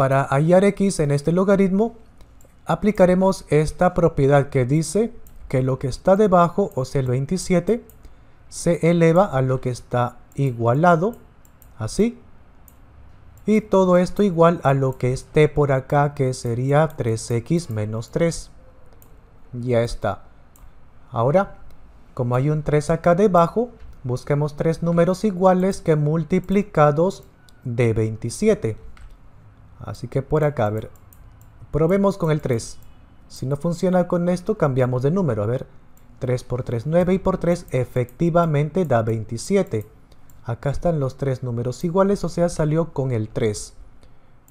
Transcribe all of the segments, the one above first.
Para hallar x en este logaritmo, aplicaremos esta propiedad que dice que lo que está debajo, o sea el 27, se eleva a lo que está igualado, así. Y todo esto igual a lo que esté por acá, que sería 3x menos 3. Ya está. Ahora, como hay un 3 acá debajo, busquemos tres números iguales que multiplicados de 27. Así que por acá, a ver. Probemos con el 3. Si no funciona con esto, cambiamos de número. A ver, 3 por 3, 9 y por 3 efectivamente da 27. Acá están los tres números iguales, o sea, salió con el 3.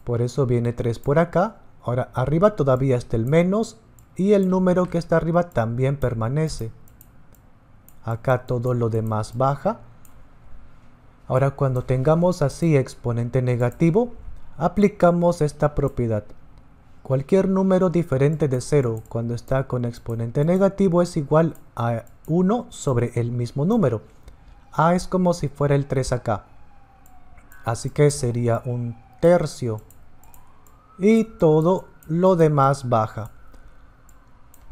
Por eso viene 3 por acá. Ahora, arriba todavía está el menos y el número que está arriba también permanece. Acá todo lo demás baja. Ahora, cuando tengamos así exponente negativo, Aplicamos esta propiedad. Cualquier número diferente de 0 cuando está con exponente negativo es igual a 1 sobre el mismo número. A es como si fuera el 3 acá. Así que sería un tercio. Y todo lo demás baja.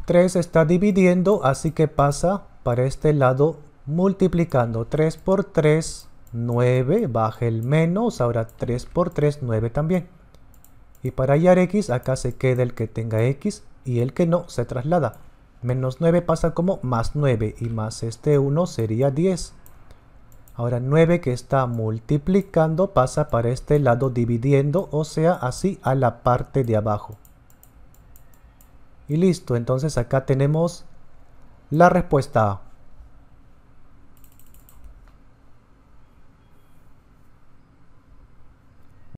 3 está dividiendo, así que pasa para este lado multiplicando 3 por 3 9, baja el menos, ahora 3 por 3, 9 también. Y para hallar x, acá se queda el que tenga x y el que no se traslada. Menos 9 pasa como más 9 y más este 1 sería 10. Ahora 9 que está multiplicando pasa para este lado dividiendo, o sea, así a la parte de abajo. Y listo, entonces acá tenemos la respuesta A.